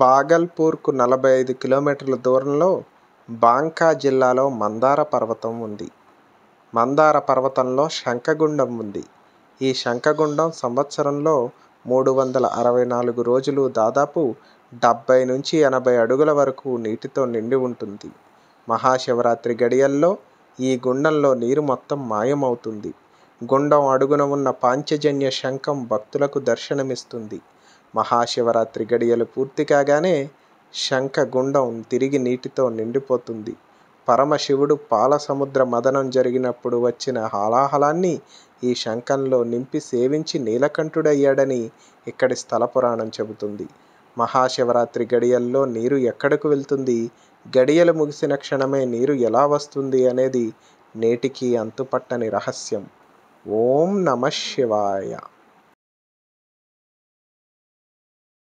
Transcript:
భాగల్పూర్కు నలభై ఐదు కిలోమీటర్ల దూరంలో బాంకా జిల్లాలో మందార పర్వతం ఉంది మందార పర్వతంలో శంఖగుండం ఉంది ఈ శంఖగుండం సంవత్సరంలో మూడు వందల అరవై నాలుగు రోజులు దాదాపు డెబ్భై నుంచి ఎనభై అడుగుల వరకు నీటితో నిండి ఉంటుంది మహాశివరాత్రి గడియల్లో ఈ గుండంలో నీరు మొత్తం మాయమవుతుంది గుండం అడుగున ఉన్న పాంచజన్య శంఖం భక్తులకు దర్శనమిస్తుంది మహాశివరాత్రి గడియలు పూర్తి కాగానే శంఖగుండం తిరిగి నీటితో నిండిపోతుంది పరమశివుడు పాలసముద్ర మదనం జరిగినప్పుడు వచ్చిన హాలాహలాన్ని ఈ శంఖంలో నింపి సేవించి నీలకంఠుడయ్యాడని ఇక్కడి స్థల పురాణం చెబుతుంది మహాశివరాత్రి గడియల్లో నీరు ఎక్కడకు వెళ్తుంది గడియలు ముగిసిన క్షణమే నీరు ఎలా వస్తుంది అనేది నేటికి అంతుపట్టని రహస్యం ఓం నమ శివాయ